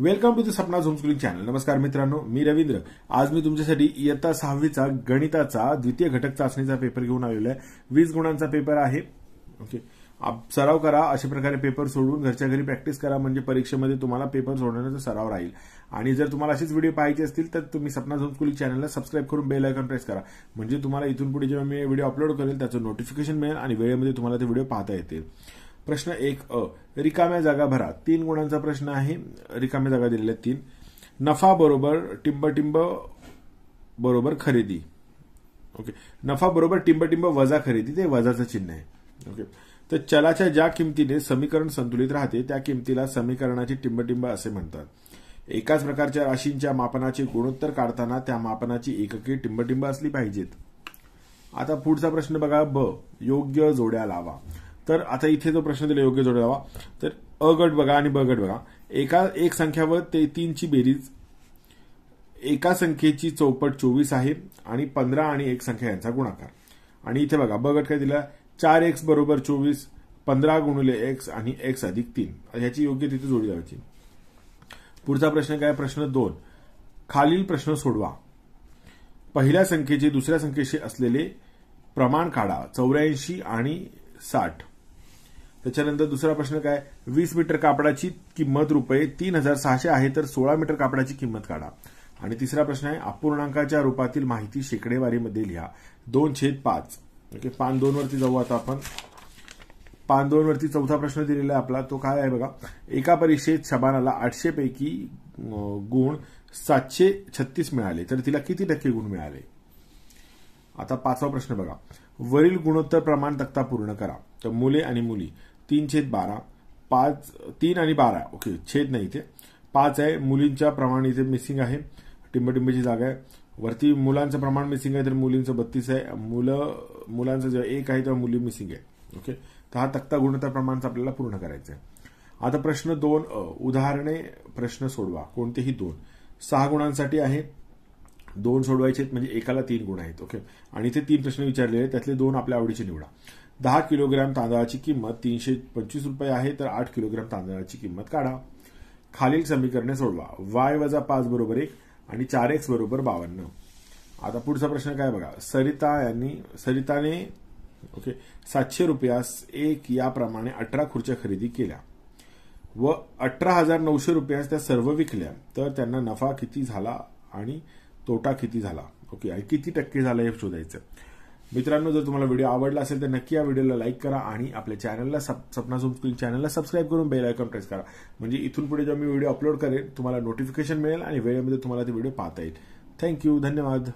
welcome to the Sapna झोम school channel नमस्कार मित्रांनो मी रवींद्र आज मी तुमच्यासाठी इयत्ता सहावीचा गणिताचा द्वितीय घटक चाचणीचा पेपर घेऊन आलेला आहे वीस गुणांचा पेपर आहे ओके सराव करा अशा प्रकारे पेपर सोडून घरच्या घरी प्रॅक्टिस करा म्हणजे परीक्षेमध्ये तुम्हाला पेपर सोडवण्याचा सराव राहील आणि जर तुम्हाला असेच व्हिडिओ पाहिजे असतील तर तुम्ही सपना झोम स्कुलिंग चॅनलला सबस्क्राईब करून बेल आयकॉन प्रेस करा म्हणजे तुम्हाला इथून पुढे जेव्हा मी व्हिडिओ अपलोड करेल त्याचं नोटिफिकेशन मिळेल आणि वेळेमध्ये तुम्हाला ते व्हिडिओ पाहता येतील प्रश्न एक अ रिकाम्या जागा भरा तीन गुणांचा प्रश्न आहे रिकाम्या जागा दिलेल्या तीन नफा बरोबर टिंबटिंब बरोबर खरेदी ओके नफा बरोबर टिंबटिंब वजा खरेदी ते वजाचं चिन्ह आहे ओके तर चलाच्या ज्या किमतीने समीकरण संतुलित राहते त्या किमतीला समीकरणाची टिंबटिंब असे म्हणतात एकाच प्रकारच्या राशींच्या मापनाचे गुणोत्तर काढताना त्या मापनाची एककी टिंबटिंब असली पाहिजेत आता पुढचा प्रश्न बघा ब योग्य जोड्या लावा तर आता इथे जो प्रश्न दिला योग्य जोड लावा तर अ गट बघा आणि ब गट बघा एका एक संख्या व ते तीनची बेरीज एका संख्येची चौपट चोवीस आहे आणि पंधरा आणि एक संख्या यांचा गुणाकार आणि इथे बघा ब गट काय दिला चार एक्स बरोबर चोवीस पंधरा गुणले एक्स आणि एक्स अधिक तीन ह्याची योग्य तिथे जोडी लावायची पुढचा प्रश्न काय प्रश्न दोन खालील प्रश्न सोडवा पहिल्या संख्येचे दुसऱ्या संख्येशी असलेले प्रमाण काढा चौऱ्याऐंशी आणि साठ त्याच्यानंतर दुसरा प्रश्न काय वीस मीटर कापडाची किंमत रुपये तीन हजार सहाशे आहे तर सोळा मीटर कापडाची किंमत काढा आणि तिसरा प्रश्न आहे अपूर्णांकाच्या रूपातील माहिती शेकडेवारीमध्ये लिहा दोन छेद पाच ओके पान दोन वरती जाऊ आता आपण पान दोन वरती चौथा प्रश्न दिलेला आहे आपला तो काय आहे बघा एका परीक्षेत शबानाला आठशे पैकी गुण सातशे छत्तीस मिळाले तर तिला किती टक्के गुण मिळाले आता पाचवा प्रश्न बघा वरील गुणोत्तर प्रमाण तक्ता पूर्ण करा तर मुले आणि मुली तीन छेद बारा पाच तीन आणि बारा ओके छेद नाही इथे पाच आहे मुलींच्या प्रमाण इथे मिसिंग आहे टिंबटिंबची जागा आहे वरती मुलांचं प्रमाण मिसिंग आहे तर मुलींचं बत्तीस आहे मुलं मुलांचं जेव्हा एक आहे तेव्हा मुली मिसिंग आहे ओके तर हा तक्ता गुणता प्रमाणचा आपल्याला पूर्ण करायचं आहे आता प्रश्न दोन उदाहरणे प्रश्न सोडवा कोणतेही दोन सहा गुणांसाठी आहे दोन सोडवायचे आहेत म्हणजे एकाला तीन गुण आहेत ओके आणि इथे तीन प्रश्न विचारले आहेत त्यातले दोन आपल्या आवडीचे निवडा दहा किलोग्रॅम तांदळाची किंमत तीनशे पंचवीस रुपये आहे तर आठ किलोग्रॅम तांदळाची किंमत काढा खालील समीकरणे सोडवा वाय वजा पाच बरोबर एक आणि चार एक्स बरोबर बावन्न आता पुढचा प्रश्न काय बघा सरिता यांनी सरिताने ओके सातशे रुपयास एक याप्रमाणे अठरा खुर्च्या खरेदी केल्या व अठरा हजार नऊशे रुपयास त्या सर्व विकल्या तर त्यांना नफा किती झाला आणि तोटा किती झाला ओके आणि किती टक्के झाला हे शोधायचं मित्रांनो जर तुम्हाला व्हिडिओ आवडला असेल तर नक्की या व्हिडिओला लाईक करा आणि आपल्या चॅनलला सपना स्क्रीन चॅनलला सबस्क्राईब करून बेल आयकॉन प्रेस करा म्हणजे इथून पुढे जेव्हा मी व्हिडिओ अपलोड करेन तुम्हाला नोटिफिकेशन मिळेल आणि वेळेमध्ये तुम्हाला ते व्हिडिओ पाहता येईल थँक्यू धन्यवाद